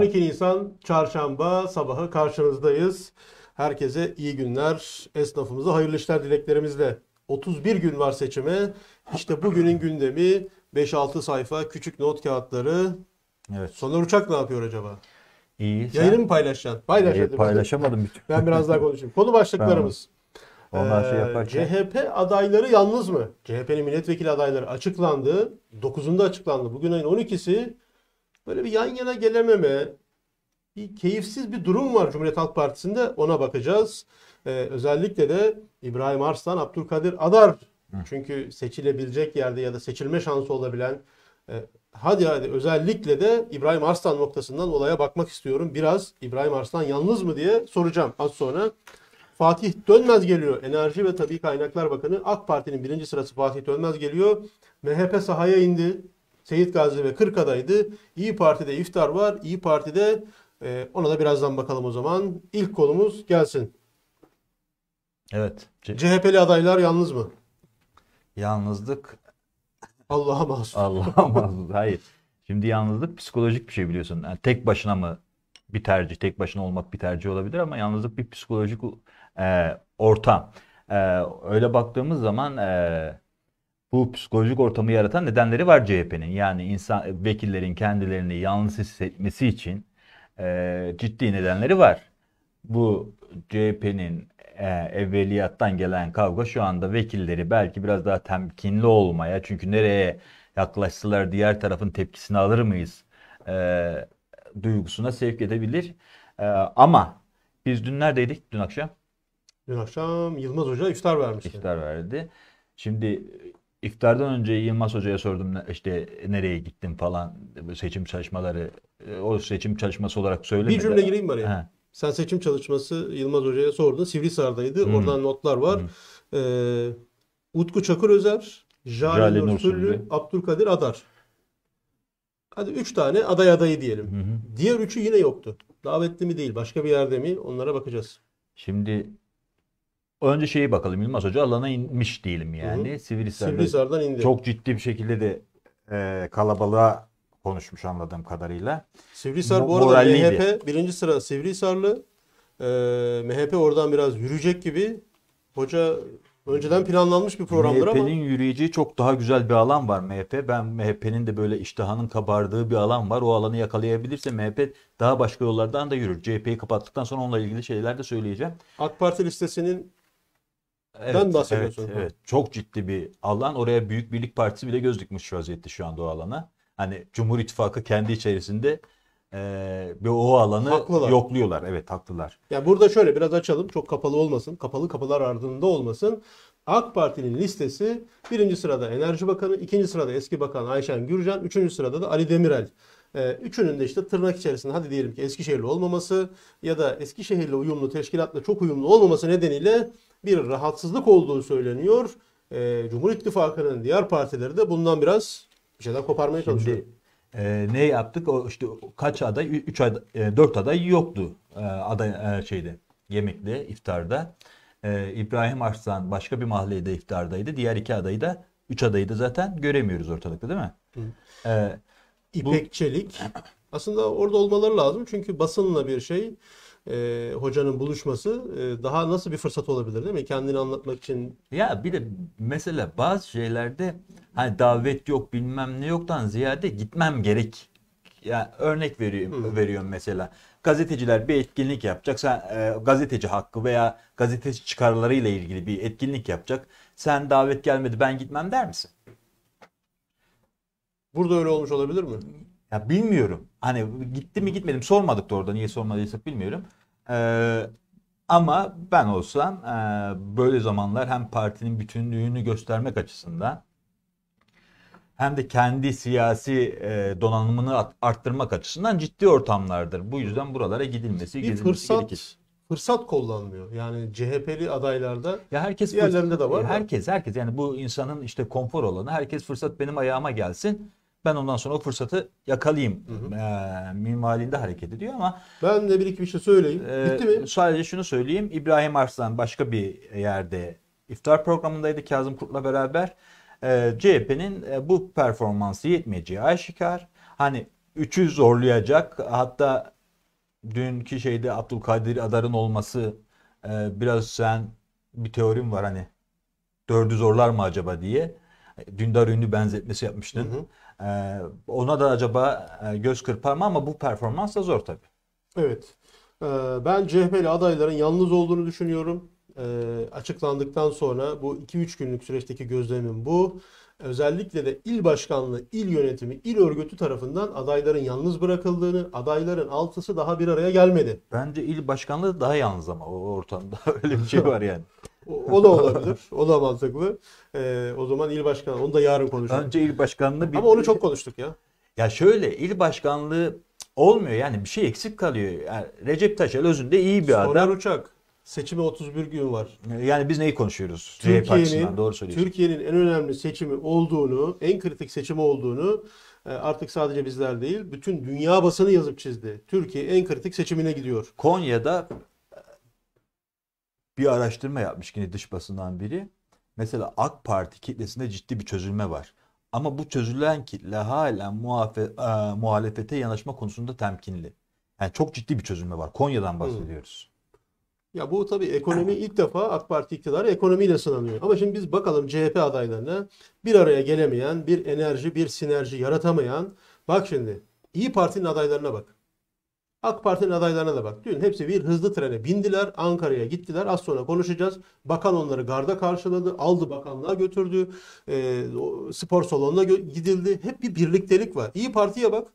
12 Nisan çarşamba sabahı karşınızdayız. Herkese iyi günler. Esnafımıza hayırlı işler dileklerimizle. 31 gün var seçime. İşte bugünün gündemi 5-6 sayfa küçük not kağıtları. Evet. Soner Uçak ne yapıyor acaba? İyi. Yayını sen... mı paylaşacaksın? Paylaşacaksın. paylaşamadım. Bütün. Ben biraz daha konuşayım. Konu başlıklarımız. Onlar şey ee, yaparken... Şey- CHP adayları yalnız mı? CHP'nin milletvekili adayları açıklandı. 9'unda açıklandı. Bugün ayın 12'si böyle bir yan yana gelememe, bir keyifsiz bir durum var Cumhuriyet Halk Partisi'nde ona bakacağız. Ee, özellikle de İbrahim Arslan, Abdülkadir Adar çünkü seçilebilecek yerde ya da seçilme şansı olabilen e, hadi hadi özellikle de İbrahim Arslan noktasından olaya bakmak istiyorum. Biraz İbrahim Arslan yalnız mı diye soracağım az sonra. Fatih Dönmez geliyor. Enerji ve Tabii Kaynaklar Bakanı. AK Parti'nin birinci sırası Fatih Dönmez geliyor. MHP sahaya indi. Seyit Gazi ve Kırkada'ydı. İyi Parti'de iftar var. İyi Parti'de e, ona da birazdan bakalım o zaman. İlk kolumuz gelsin. Evet. C- CHP'li adaylar yalnız mı? Yalnızlık. Allah'a mahsus. Allah'a mahsus. Hayır. Şimdi yalnızlık psikolojik bir şey biliyorsun. Yani tek başına mı bir tercih, tek başına olmak bir tercih olabilir ama yalnızlık bir psikolojik e, ortam. E, öyle baktığımız zaman e, bu psikolojik ortamı yaratan nedenleri var CHP'nin. Yani insan vekillerin kendilerini yalnız hissetmesi için e, ciddi nedenleri var. Bu CHP'nin e, evveliyattan gelen kavga şu anda vekilleri belki biraz daha temkinli olmaya çünkü nereye yaklaştılar diğer tarafın tepkisini alır mıyız e, duygusuna sevk edebilir. E, ama biz dün neredeydik dün akşam? Dün akşam Yılmaz Hoca iftar vermişti. İftar verdi. Şimdi İftardan önce Yılmaz Hoca'ya sordum işte nereye gittin falan seçim çalışmaları e, o seçim çalışması olarak söylemedi. Bir cümle gireyim bari. Sen seçim çalışması Yılmaz Hoca'ya sordun. Sivrisar'daydı. Hmm. Oradan notlar var. Hmm. Ee, Utku Çakır Özer, Jale Nursullü, Abdülkadir Adar. Hadi üç tane aday adayı diyelim. Hı Diğer üçü yine yoktu. Davetli mi değil, başka bir yerde mi? Onlara bakacağız. Şimdi Önce şeyi bakalım Yılmaz Hoca alana inmiş diyelim yani. Sivrihisar'da Sivrihisar'dan indi. çok ciddi bir şekilde de e, kalabalığa konuşmuş anladığım kadarıyla. Sivrihisar bu arada Moralliydi. MHP birinci sıra Sivrihisarlı. Ee, MHP oradan biraz yürüyecek gibi. Hoca önceden planlanmış bir programdır ama MHP'nin yürüyeceği çok daha güzel bir alan var MHP. Ben MHP'nin de böyle iştahının kabardığı bir alan var. O alanı yakalayabilirse MHP daha başka yollardan da yürür. CHP'yi kapattıktan sonra onunla ilgili şeyler de söyleyeceğim. AK Parti listesinin Evet, bahsediyorsun. Evet, evet. Çok ciddi bir alan. Oraya Büyük Birlik Partisi bile göz dikmiş vaziyette şu anda o alana. Hani Cumhur İttifakı kendi içerisinde e, bir o alanı haklılar. yokluyorlar. Evet haklılar. Ya yani burada şöyle biraz açalım. Çok kapalı olmasın. Kapalı kapılar ardında olmasın. AK Parti'nin listesi birinci sırada Enerji Bakanı, ikinci sırada eski bakan Ayşen Gürcan, üçüncü sırada da Ali Demirel. E, üçünün de işte tırnak içerisinde hadi diyelim ki Eskişehirli olmaması ya da Eskişehirli uyumlu teşkilatla çok uyumlu olmaması nedeniyle bir rahatsızlık olduğu söyleniyor. E, Cumhur İttifakı'nın diğer partileri de bundan biraz bir şeyler koparmaya Şimdi, çalışıyor. E, ne yaptık? O işte kaç aday? 3 aday, 4 e, aday yoktu e, aday e, şeyde yemekte, iftarda. E, İbrahim Arslan başka bir mahallede iftardaydı. Diğer iki adayı da, üç adayı da zaten göremiyoruz ortalıkta değil mi? E, İpek bu... Çelik. Aslında orada olmaları lazım çünkü basınla bir şey e, hocanın buluşması e, daha nasıl bir fırsat olabilir değil mi? Kendini anlatmak için. Ya bir de mesela bazı şeylerde hani davet yok bilmem ne yoktan ziyade gitmem gerek. Ya yani örnek veriyorum Hı. veriyorum mesela. Gazeteciler bir etkinlik yapacak. Sen e, gazeteci hakkı veya gazeteci çıkarlarıyla ilgili bir etkinlik yapacak. Sen davet gelmedi ben gitmem der misin? Burada öyle olmuş olabilir mi? Ya bilmiyorum. Hani gitti mi gitmedim sormadık da orada niye sormadıysa bilmiyorum. Ee, ama ben olsam e, böyle zamanlar hem partinin bütünlüğünü göstermek açısından hem de kendi siyasi e, donanımını arttırmak açısından ciddi ortamlardır. Bu yüzden buralara gidilmesi, bir fırsat, gerekir. Fırsat kollanmıyor. Yani CHP'li adaylarda ya herkes diğerlerinde fırsat, de var. E, herkes, herkes yani bu insanın işte konfor olanı herkes fırsat benim ayağıma gelsin ben ondan sonra o fırsatı yakalayayım hı E, minvalinde hareket ediyor ama. Ben de bir iki bir şey söyleyeyim. E, Bitti mi? Sadece şunu söyleyeyim. İbrahim Arslan başka bir yerde iftar programındaydı Kazım Kurt'la beraber. E, ee, CHP'nin e, bu performansı yetmeyeceği aşikar. Hani üçü zorlayacak. Hatta dünkü şeyde Abdülkadir Adar'ın olması e, biraz sen bir teorim var hani dördü zorlar mı acaba diye. Dündar Ünlü benzetmesi yapmıştın. Hı hı. Ee, ona da acaba e, göz kırpar ama bu performans da zor tabii. Evet. Ee, ben CHP'li adayların yalnız olduğunu düşünüyorum. Ee, açıklandıktan sonra bu 2-3 günlük süreçteki gözlemim bu. Özellikle de il başkanlığı, il yönetimi, il örgütü tarafından adayların yalnız bırakıldığını, adayların altısı daha bir araya gelmedi. Bence il başkanlığı daha yalnız ama o ortamda öyle bir şey var yani. O da olabilir. O da mantıklı. Ee, o zaman il başkanı. Onu da yarın konuşuruz. Önce il başkanlığı bir... Ama onu çok konuştuk ya. Ya şöyle il başkanlığı olmuyor yani bir şey eksik kalıyor. Yani Recep Taşel özünde iyi bir Soner adam. Soner Uçak seçime 31 gün var. Yani biz neyi konuşuyoruz? Türkiye'nin doğru söylüyorsun. Türkiye'nin en önemli seçimi olduğunu, en kritik seçimi olduğunu e, artık sadece bizler değil bütün dünya basını yazıp çizdi. Türkiye en kritik seçimine gidiyor. Konya'da bir araştırma yapmış yine dış basından biri. Mesela AK Parti kitlesinde ciddi bir çözülme var. Ama bu çözülen kitle halen muhafe, e, muhalefete yanaşma konusunda temkinli. Yani çok ciddi bir çözülme var. Konya'dan hmm. bahsediyoruz. Ya bu tabii ekonomi ilk defa AK Parti iktidarı ekonomiyle sınanıyor. Ama şimdi biz bakalım CHP adaylarına bir araya gelemeyen, bir enerji, bir sinerji yaratamayan. Bak şimdi İyi Parti'nin adaylarına bak. AK Parti'nin adaylarına da bak. Dün hepsi bir hızlı trene bindiler. Ankara'ya gittiler. Az sonra konuşacağız. Bakan onları garda karşıladı. Aldı bakanlığa götürdü. E, spor salonuna gidildi. Hep bir birliktelik var. İyi Parti'ye bak.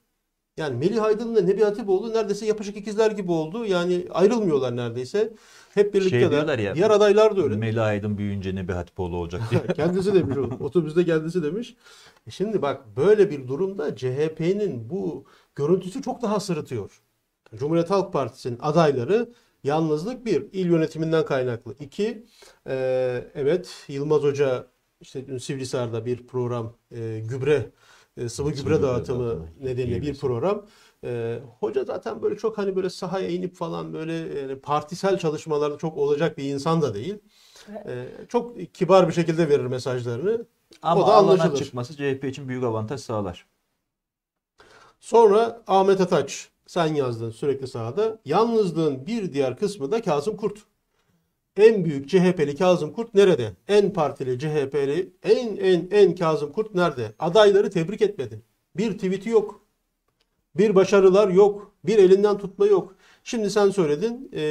Yani Melih Aydın'la Nebi Hatipoğlu neredeyse yapışık ikizler gibi oldu. Yani ayrılmıyorlar neredeyse. Hep birlikte. Şey ya, diğer adaylar da öyle. Melih Aydın büyüyünce Nebi Hatipoğlu olacak diye. kendisi demiş Otobüste kendisi demiş. E şimdi bak böyle bir durumda CHP'nin bu görüntüsü çok daha sırıtıyor. Cumhuriyet Halk Partisi'nin adayları yalnızlık bir, il yönetiminden kaynaklı. İki, e, evet Yılmaz Hoca işte dün Sivrihisar'da bir program e, gübre, e, sıvı gübre, gübre dağıtımı dağıtımı nedeniyle bir program. E, hoca zaten böyle çok hani böyle sahaya inip falan böyle yani partisel çalışmalarda çok olacak bir insan da değil. E, çok kibar bir şekilde verir mesajlarını. Ama o da anlaşılır. çıkması CHP için büyük avantaj sağlar. Sonra Ahmet Ataç sen yazdın sürekli sahada. Yalnızlığın bir diğer kısmı da Kazım Kurt. En büyük CHP'li Kazım Kurt nerede? En partili CHP'li en en en Kazım Kurt nerede? Adayları tebrik etmedi. Bir tweet'i yok. Bir başarılar yok. Bir elinden tutma yok. Şimdi sen söyledin. E,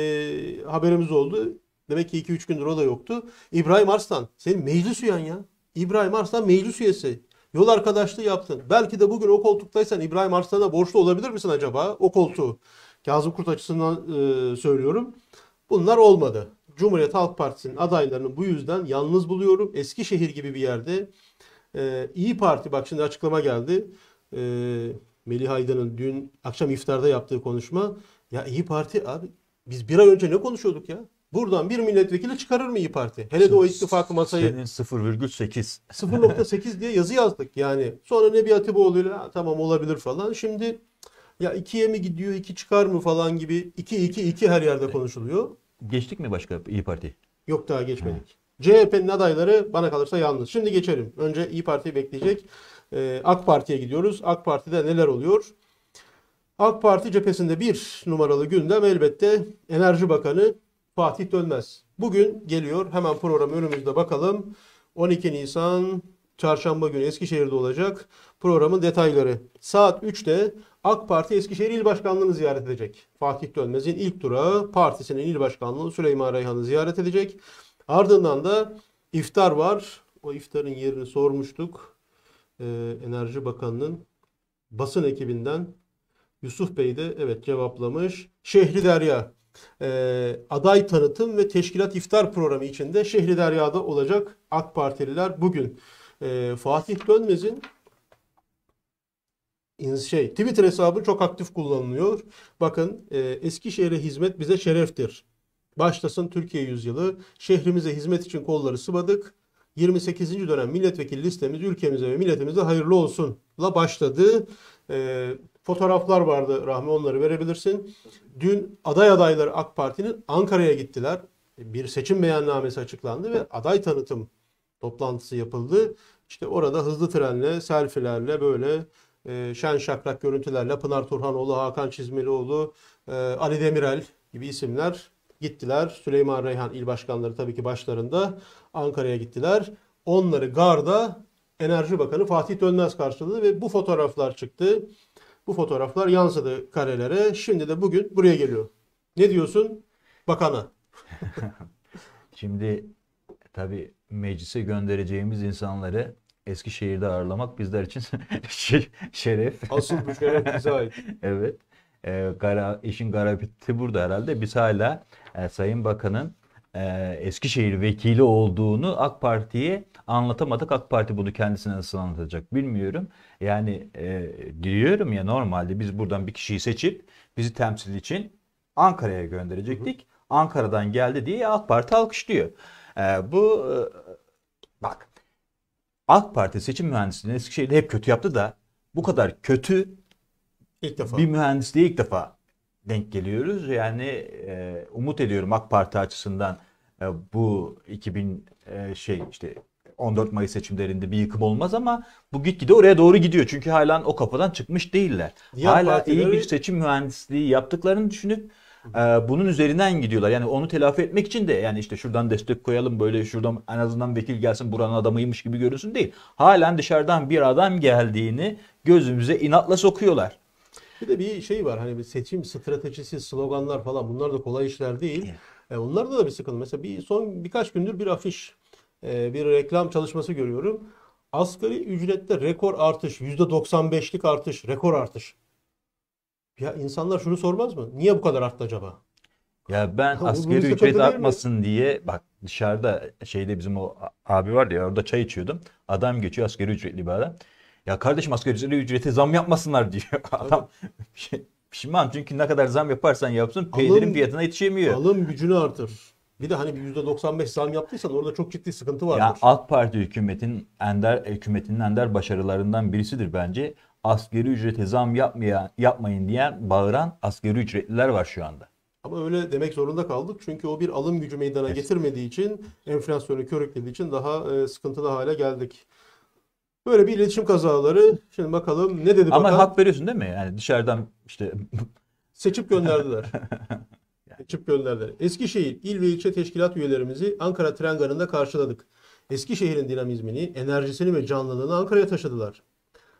haberimiz oldu. Demek ki 2-3 gündür o da yoktu. İbrahim Arslan. Senin meclis üyen ya. İbrahim Arslan meclis üyesi. Yol arkadaşlığı yaptın. Belki de bugün o koltuktaysan İbrahim Arslan'a borçlu olabilir misin acaba? O koltuğu. Kazım Kurt açısından e, söylüyorum. Bunlar olmadı. Cumhuriyet Halk Partisi'nin adaylarını bu yüzden yalnız buluyorum. Eskişehir gibi bir yerde e, İyi Parti bak şimdi açıklama geldi. E, Melih Aydın'ın dün akşam iftarda yaptığı konuşma. Ya İyi Parti abi biz bir ay önce ne konuşuyorduk ya? Buradan bir milletvekili çıkarır mı İyi Parti? Hele de o ittifakı masayı. Senin 0,8. 0,8 diye yazı yazdık yani. Sonra ne bir Nebi Atiboğlu'yla tamam olabilir falan. Şimdi ya ikiye mi gidiyor, iki çıkar mı falan gibi iki iki iki her yerde konuşuluyor. E, geçtik mi başka İyi Parti? Yok daha geçmedik. CHP'nin adayları bana kalırsa yalnız. Şimdi geçelim. Önce İyi Parti bekleyecek. Ee, AK Parti'ye gidiyoruz. AK Parti'de neler oluyor? AK Parti cephesinde bir numaralı gündem elbette Enerji Bakanı Fatih Dönmez. Bugün geliyor. Hemen program önümüzde bakalım. 12 Nisan çarşamba günü Eskişehir'de olacak. Programın detayları. Saat 3'te AK Parti Eskişehir İl Başkanlığı'nı ziyaret edecek. Fatih Dönmez'in ilk durağı partisinin İl başkanlığı Süleyman Reyhan'ı ziyaret edecek. Ardından da iftar var. O iftarın yerini sormuştuk. Ee, Enerji Bakanı'nın basın ekibinden Yusuf Bey de evet cevaplamış. Şehri Derya e, aday tanıtım ve teşkilat iftar programı içinde Şehri Derya'da olacak AK Partililer bugün. E, Fatih Dönmez'in şey Twitter hesabı çok aktif kullanılıyor. Bakın e, Eskişehir'e hizmet bize şereftir. Başlasın Türkiye yüzyılı. Şehrimize hizmet için kolları sıvadık. 28. dönem milletvekili listemiz ülkemize ve milletimize hayırlı olsunla başladı. E, fotoğraflar vardı Rahmi onları verebilirsin. Dün aday adayları AK Parti'nin Ankara'ya gittiler. Bir seçim beyannamesi açıklandı ve aday tanıtım toplantısı yapıldı. İşte orada hızlı trenle, selfilerle böyle e, şen şakrak görüntülerle Pınar Turhanoğlu, Hakan Çizmelioğlu, e, Ali Demirel gibi isimler gittiler. Süleyman Reyhan il başkanları tabii ki başlarında Ankara'ya gittiler. Onları garda Enerji Bakanı Fatih Dönmez karşıladı ve bu fotoğraflar çıktı. Bu fotoğraflar yansıdı karelere. Şimdi de bugün buraya geliyor. Ne diyorsun bakana? Şimdi tabii meclise göndereceğimiz insanları Eskişehir'de ağırlamak bizler için şey, şeref. Asıl bu şeref bize ait. evet. E, ee, gara, işin garabiti burada herhalde. Biz hala e, Sayın Bakan'ın e, Eskişehir vekili olduğunu AK Parti'ye anlatamadık. AK Parti bunu kendisine nasıl anlatacak bilmiyorum. Yani e, diyorum ya normalde biz buradan bir kişiyi seçip bizi temsil için Ankara'ya gönderecektik. Hı hı. Ankara'dan geldi diye AK Parti alkışlıyor. E, bu e, bak AK Parti seçim mühendisliğini Eskişehir'de hep kötü yaptı da bu kadar kötü ilk defa. bir mühendisliği ilk defa denk geliyoruz. Yani e, umut ediyorum AK Parti açısından e, bu 2000 e, şey işte 14 Mayıs seçimlerinde bir yıkım olmaz ama bu gitgide oraya doğru gidiyor. Çünkü hala o kapıdan çıkmış değiller. Diğer hala partileri... iyi bir seçim mühendisliği yaptıklarını düşünüp e, bunun üzerinden gidiyorlar. Yani onu telafi etmek için de yani işte şuradan destek koyalım böyle şuradan en azından vekil gelsin buranın adamıymış gibi görünsün değil. Halen dışarıdan bir adam geldiğini gözümüze inatla sokuyorlar. Bir de bir şey var hani bir seçim stratejisi, sloganlar falan bunlar da kolay işler değil. E, onlarda da bir sıkıntı. Mesela bir son birkaç gündür bir afiş, e, bir reklam çalışması görüyorum. Asgari ücrette rekor artış, %95'lik artış, rekor artış. Ya insanlar şunu sormaz mı? Niye bu kadar arttı acaba? Ya ben ha, asgari ücret artmasın mi? diye bak dışarıda şeyde bizim o abi var ya orada çay içiyordum. Adam geçiyor askeri ücretli bir adam. Ya kardeşim asgari ücrete zam yapmasınlar diyor. Adam pişman çünkü ne kadar zam yaparsan yapsın peynirin alım, fiyatına yetişemiyor. Alım gücünü artır. Bir de hani %95 zam yaptıysan orada çok ciddi sıkıntı vardır. Ya AK Parti hükümetin ender hükümetinin ender başarılarından birisidir bence. Asgari ücrete zam yapmaya yapmayın diyen bağıran asgari ücretliler var şu anda. Ama öyle demek zorunda kaldık. Çünkü o bir alım gücü meydana getirmediği için enflasyonu körüklediği için daha e, sıkıntılı hale geldik. Böyle bir iletişim kazaları. Şimdi bakalım ne dedi Ama bakan? hak veriyorsun değil mi? Yani dışarıdan işte seçip gönderdiler. seçip gönderdiler. Eskişehir il ve ilçe teşkilat üyelerimizi Ankara tren garında karşıladık. Eskişehir'in dinamizmini, enerjisini ve canlılığını Ankara'ya taşıdılar.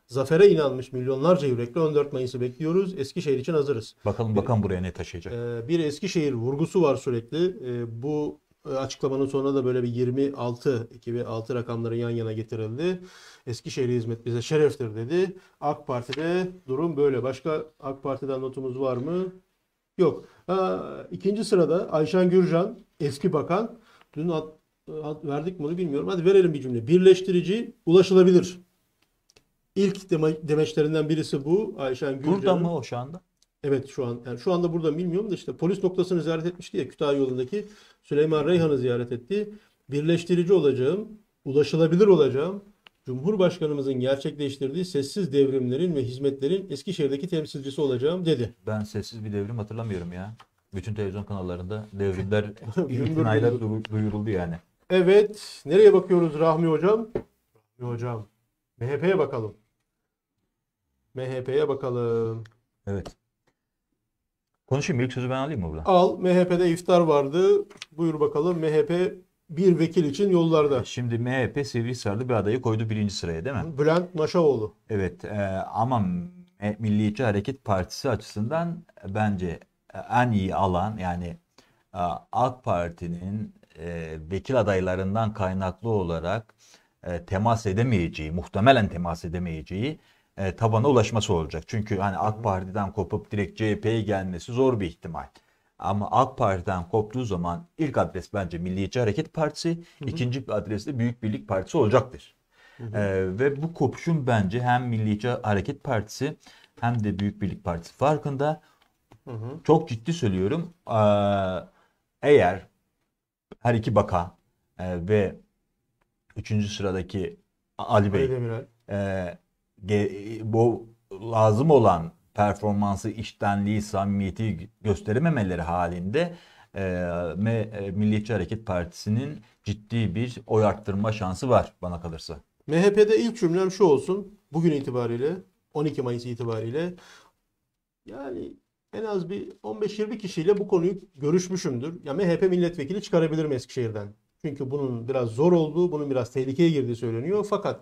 Zafere inanmış milyonlarca yürekli 14 Mayıs'ı bekliyoruz. Eskişehir için hazırız. Bakalım bakan buraya ne taşıyacak? Ee, bir Eskişehir vurgusu var sürekli. Ee, bu e, açıklamanın sonunda da böyle bir 26 2006 rakamları yan yana getirildi. Eskişehir hizmet bize şereftir dedi. AK Parti'de durum böyle. Başka AK Parti'den notumuz var mı? Yok. Ha, ikinci sırada Ayşen Gürcan eski bakan. Dün at, at, verdik mi onu bilmiyorum. Hadi verelim bir cümle. Birleştirici ulaşılabilir. İlk deme, demeçlerinden birisi bu Ayşen Gürcan. Burada mı o şu anda? Evet şu an yani şu anda burada bilmiyorum da işte polis noktasını ziyaret etmişti ya Kütahya yolundaki Süleyman Reyhan'ı ziyaret etti. Birleştirici olacağım, ulaşılabilir olacağım. Cumhurbaşkanımızın gerçekleştirdiği sessiz devrimlerin ve hizmetlerin Eskişehir'deki temsilcisi olacağım dedi. Ben sessiz bir devrim hatırlamıyorum ya. Bütün televizyon kanallarında devrimler, iknaylar duyuruldu yani. Evet. Nereye bakıyoruz Rahmi Hocam? Rahmi Hocam. MHP'ye bakalım. MHP'ye bakalım. Evet. Konuşayım ilk sözü ben alayım mı burada? Al. MHP'de iftar vardı. Buyur bakalım MHP bir vekil için yollarda. E, şimdi MHP Sivrihisarlı bir adayı koydu birinci sıraya değil mi? Bülent Maşaoğlu. Evet e, ama Milliyetçi Hareket Partisi açısından bence en iyi alan yani e, AK Parti'nin e, vekil adaylarından kaynaklı olarak e, temas edemeyeceği, muhtemelen temas edemeyeceği e, tabana ulaşması olacak. Çünkü hani AK Parti'den kopup direkt CHP'ye gelmesi zor bir ihtimal. Ama AK Parti'den koptuğu zaman ilk adres bence Milliyetçi Hareket Partisi, hı hı. ikinci adres de Büyük Birlik Partisi olacaktır. Hı hı. E, ve bu kopuşun bence hem Milliyetçi Hareket Partisi hem de Büyük Birlik Partisi farkında. Hı hı. Çok ciddi söylüyorum. E, eğer her iki baka e, ve üçüncü sıradaki Ali Bey e, bu lazım olan performansı, iştenliği, samimiyeti gösterememeleri halinde e, e, Milliyetçi Hareket Partisi'nin ciddi bir oy arttırma şansı var bana kalırsa. MHP'de ilk cümlem şu olsun. Bugün itibariyle 12 Mayıs itibariyle yani en az bir 15-20 kişiyle bu konuyu görüşmüşümdür. Ya MHP milletvekili çıkarabilir mi Eskişehir'den? Çünkü bunun biraz zor olduğu, bunun biraz tehlikeye girdiği söyleniyor. Fakat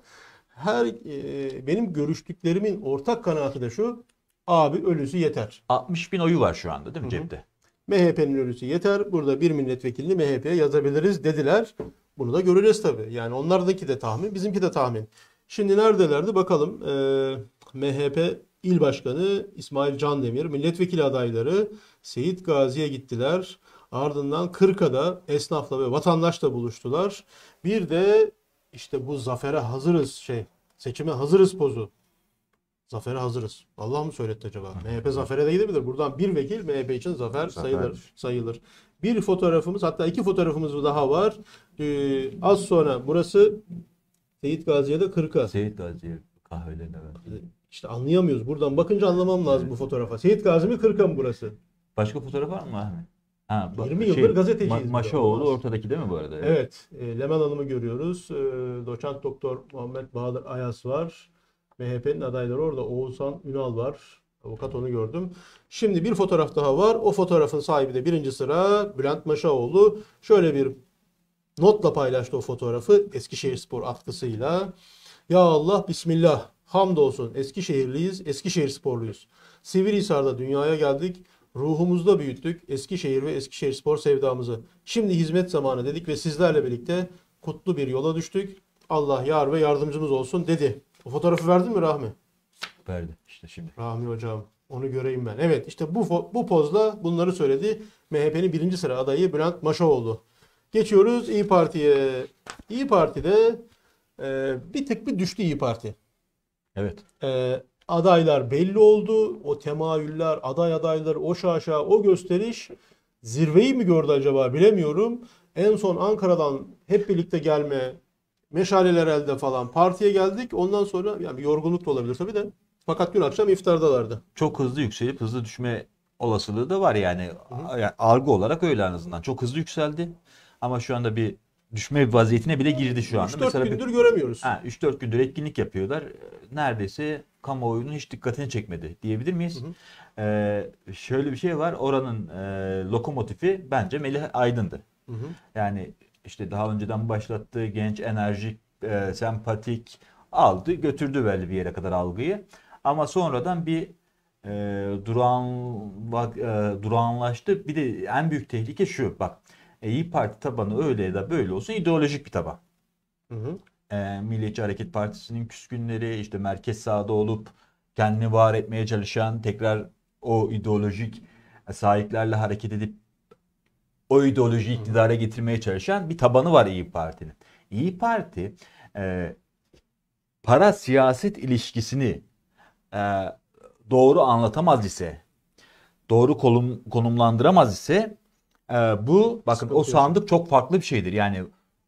her e, benim görüştüklerimin ortak kanaati de şu. Abi ölüsü yeter. 60 bin oyu var şu anda değil mi Hı cepte? MHP'nin ölüsü yeter. Burada bir milletvekilini MHP'ye yazabiliriz dediler. Bunu da göreceğiz tabii. Yani onlardaki de tahmin, bizimki de tahmin. Şimdi neredelerdi bakalım. Ee, MHP İl Başkanı İsmail Can Demir, milletvekili adayları Seyit Gazi'ye gittiler. Ardından Kırka'da esnafla ve vatandaşla buluştular. Bir de işte bu zafere hazırız şey. Seçime hazırız pozu. Zafere hazırız. Allah mı söyletti acaba? MHP zafere de gidebilir. Buradan bir vekil MHP için zafer, zafer. sayılır. sayılır. Bir fotoğrafımız hatta iki fotoğrafımız daha var. Ee, az sonra burası Seyit Gazi'ye de 40'a. Seyit Gazi'ye kahvelerine evet. Ee, işte anlayamıyoruz. Buradan bakınca anlamam lazım evet. bu fotoğrafa. Seyit Gazi mi 40'a mı burası? Başka fotoğraf var mı Ahmet? Ha, bak, 20 şey, yıldır şey, gazeteciyiz. Ma- Maşaoğlu ortadaki değil mi bu arada? Evet. E, Leman Hanım'ı görüyoruz. E, doçent Doktor Muhammed Bahadır Ayas var. MHP'nin adayları orada. Oğuzhan Ünal var. Avukat onu gördüm. Şimdi bir fotoğraf daha var. O fotoğrafın sahibi de birinci sıra Bülent Maşaoğlu. Şöyle bir notla paylaştı o fotoğrafı Eskişehir Spor atkısıyla. Ya Allah Bismillah hamdolsun Eskişehirliyiz, Eskişehir sporluyuz. Sivrihisar'da dünyaya geldik. Ruhumuzda büyüttük Eskişehir ve Eskişehir spor sevdamızı. Şimdi hizmet zamanı dedik ve sizlerle birlikte kutlu bir yola düştük. Allah yar ve yardımcımız olsun dedi. O fotoğrafı verdin mi Rahmi? Verdi işte şimdi. Rahmi hocam onu göreyim ben. Evet işte bu bu pozla bunları söyledi. MHP'nin birinci sıra adayı Bülent Maşaoğlu. Geçiyoruz İyi Parti'ye. İyi Parti'de e, bir tık bir düştü İyi Parti. Evet. E, adaylar belli oldu. O temayüller, aday adaylar, o aşağı, o gösteriş zirveyi mi gördü acaba bilemiyorum. En son Ankara'dan hep birlikte gelme, meşaleler elde falan partiye geldik. Ondan sonra yani bir yorgunluk da olabilir tabii de. Fakat dün akşam iftardalardı. Çok hızlı yükselip hızlı düşme olasılığı da var yani. Hı hı. yani algı olarak öyle en azından. Çok hızlı yükseldi. Ama şu anda bir düşme vaziyetine bile girdi şu anda. 3-4 Mesela gündür bir, göremiyoruz. Ha, 3-4 gündür etkinlik yapıyorlar. Neredeyse kamuoyunun hiç dikkatini çekmedi diyebilir miyiz? Hı hı. Ee, şöyle bir şey var. Oranın e, lokomotifi bence Melih Aydın'dı. Hı hı. Yani işte daha önceden başlattığı genç, enerjik, e, sempatik aldı, götürdü belli bir yere kadar algıyı. Ama sonradan bir e, duran, bak, e, duranlaştı. Bir de en büyük tehlike şu. Bak e, İyi Parti tabanı öyle ya da böyle olsun ideolojik bir taban. Hı hı. E, Milliyetçi Hareket Partisi'nin küskünleri işte merkez sağda olup kendini var etmeye çalışan tekrar o ideolojik sahiplerle hareket edip o ideolojiyi iktidara getirmeye çalışan bir tabanı var İyi Parti'nin. İyi Parti e, para siyaset ilişkisini e, doğru anlatamaz ise, doğru konum, konumlandıramaz ise ee, bu bakın Sıkıntı o sandık yok. çok farklı bir şeydir. Yani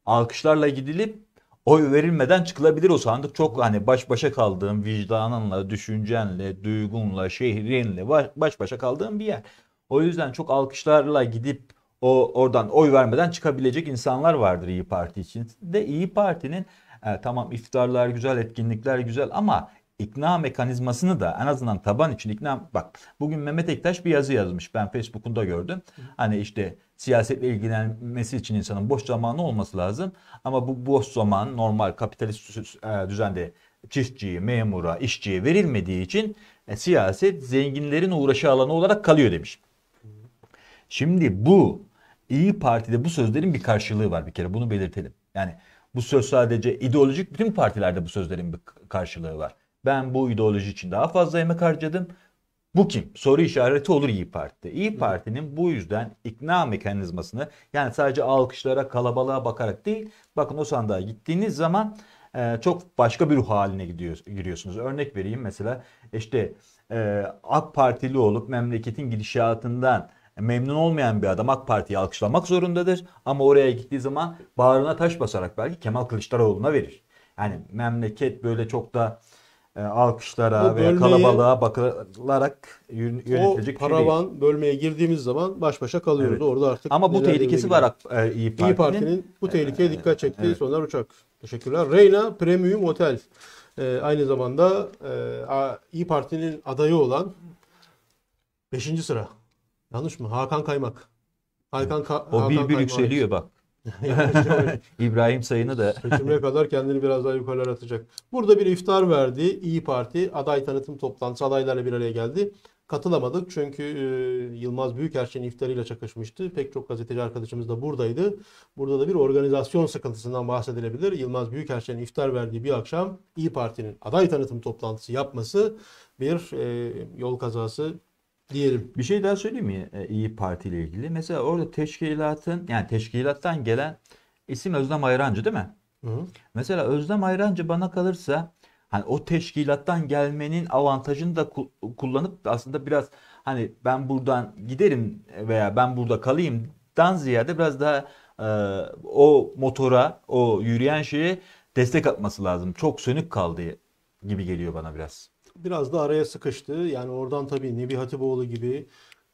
alkışlarla gidilip oy verilmeden çıkılabilir o sandık. Çok hani baş başa kaldığım vicdanınla, düşüncenle, duygunla, şehrinle baş başa kaldığım bir yer. O yüzden çok alkışlarla gidip o oradan oy vermeden çıkabilecek insanlar vardır İyi Parti için. De İyi Parti'nin e, tamam iftarlar güzel, etkinlikler güzel ama ikna mekanizmasını da en azından taban için ikna bak bugün Mehmet Ektaş bir yazı yazmış ben Facebook'unda gördüm. Hani işte siyasetle ilgilenmesi için insanın boş zamanı olması lazım ama bu boş zaman normal kapitalist e, düzende çiftçiye, memura, işçiye verilmediği için e, siyaset zenginlerin uğraşı alanı olarak kalıyor demiş. Şimdi bu İyi Parti'de bu sözlerin bir karşılığı var bir kere bunu belirtelim. Yani bu söz sadece ideolojik bütün partilerde bu sözlerin bir karşılığı var. Ben bu ideoloji için daha fazla emek harcadım. Bu kim? Soru işareti olur İyi Parti'de. İyi Parti'nin bu yüzden ikna mekanizmasını yani sadece alkışlara, kalabalığa bakarak değil, bakın o sandığa gittiğiniz zaman e, çok başka bir ruh haline gidiyor, giriyorsunuz. Örnek vereyim mesela işte e, AK Partili olup memleketin gidişatından memnun olmayan bir adam AK Parti'yi alkışlamak zorundadır. Ama oraya gittiği zaman bağrına taş basarak belki Kemal Kılıçdaroğlu'na verir. Yani memleket böyle çok da e, alkışlara o veya bölmeyi, kalabalığa bakılarak yönetilecek o paravan şey bölmeye girdiğimiz zaman baş başa kalıyoruz. Evet. Orada artık Ama bu tehlikesi var e, İyi Parti'nin. İyi Parti'nin bu tehlikeye e, dikkat çektiği evet. Soner Uçak. Teşekkürler. Reyna Premium Otel. E, aynı zamanda e, İyi Parti'nin adayı olan 5. sıra. Yanlış mı? Hakan Kaymak. Hakan Ka- o Hakan bir bir Kaymak. yükseliyor bak. İbrahim Sayın'ı da. Seçime kadar kendini biraz daha yukarılara atacak. Burada bir iftar verdi. İyi Parti aday tanıtım toplantısı adaylarla bir araya geldi. Katılamadık çünkü e, Yılmaz Büyükerşen'in iftarıyla çakışmıştı. Pek çok gazeteci arkadaşımız da buradaydı. Burada da bir organizasyon sıkıntısından bahsedilebilir. Yılmaz Büyükerşen'in iftar verdiği bir akşam İyi Parti'nin aday tanıtım toplantısı yapması bir e, yol kazası diyelim. Bir şey daha söyleyeyim mi e, İyi Parti ile ilgili? Mesela orada teşkilatın yani teşkilattan gelen isim Özlem Ayrancı değil mi? Hı. Mesela Özlem Ayrancı bana kalırsa hani o teşkilattan gelmenin avantajını da kullanıp aslında biraz hani ben buradan giderim veya ben burada kalayım dan ziyade biraz daha e, o motora, o yürüyen şeye destek atması lazım. Çok sönük kaldı gibi geliyor bana biraz biraz da araya sıkıştı. Yani oradan tabii Nebi Hatipoğlu gibi,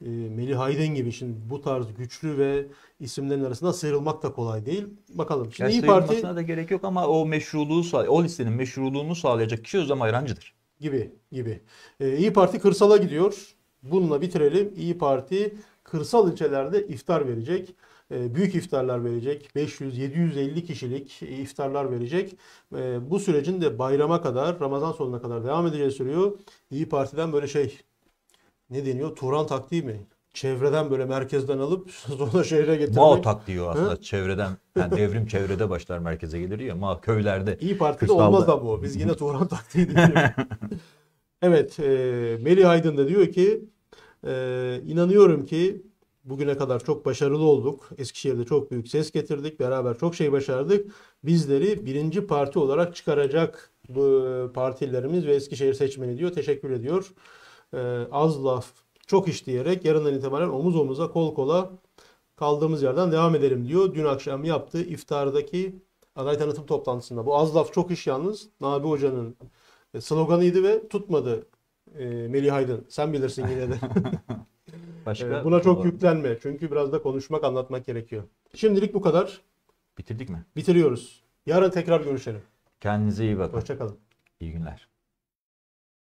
e, Melih Aydın gibi şimdi bu tarz güçlü ve isimlerin arasında sıyrılmak da kolay değil. Bakalım. Şimdi yani İyi Parti da gerek yok ama o meşruluğu o listenin meşruluğunu sağlayacak kişi Özlem Ayrancı'dır. Gibi gibi. E, İyi Parti kırsala gidiyor. Bununla bitirelim. İyi Parti kırsal ilçelerde iftar verecek. Ee, büyük iftarlar verecek. 500-750 kişilik e, iftarlar verecek. Ee, bu sürecin de bayrama kadar, Ramazan sonuna kadar devam edeceği sürüyor. İyi Parti'den böyle şey ne deniyor? Turan taktiği mi? Çevreden böyle merkezden alıp sonra şehre getirmek. Mao taktiği o aslında. Hı? Çevreden yani devrim çevrede başlar merkeze gelir ya. Mao köylerde. İyi Parti'de kırsalda. olmaz da bu. Biz yine Turan taktiği diyoruz. evet. E, Melih Aydın da diyor ki e, inanıyorum ki Bugüne kadar çok başarılı olduk. Eskişehir'de çok büyük ses getirdik. Beraber çok şey başardık. Bizleri birinci parti olarak çıkaracak bu e, partilerimiz ve Eskişehir seçmeni diyor. Teşekkür ediyor. E, az laf çok iş diyerek yarından itibaren omuz omuza kol kola kaldığımız yerden devam edelim diyor. Dün akşam yaptığı iftardaki aday tanıtım toplantısında. Bu az laf çok iş yalnız Nabi Hoca'nın e, sloganıydı ve tutmadı Melih Aydın. Sen bilirsin yine de. Başka Buna çok yüklenme. Çünkü biraz da konuşmak, anlatmak gerekiyor. Şimdilik bu kadar. Bitirdik mi? Bitiriyoruz. Yarın tekrar görüşelim. Kendinize iyi bakın. Hoşçakalın. İyi günler.